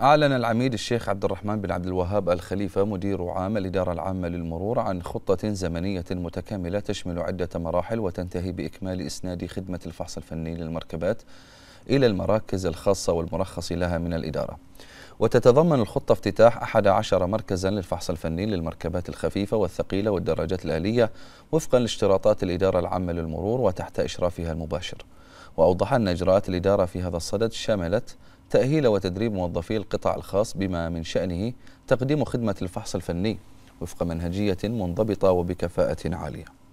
أعلن العميد الشيخ عبد الرحمن بن عبد الوهاب الخليفة مدير عام الإدارة العامة للمرور عن خطة زمنية متكاملة تشمل عدة مراحل وتنتهي بإكمال إسناد خدمة الفحص الفني للمركبات إلى المراكز الخاصة والمرخص لها من الإدارة وتتضمن الخطة افتتاح 11 مركزا للفحص الفني للمركبات الخفيفة والثقيلة والدراجات الآلية وفقا لاشتراطات الإدارة العامة للمرور وتحت إشرافها المباشر وأوضح أن إجراءات الإدارة في هذا الصدد شملت تأهيل وتدريب موظفي القطاع الخاص بما من شأنه تقديم خدمة الفحص الفني وفق منهجية منضبطة وبكفاءة عالية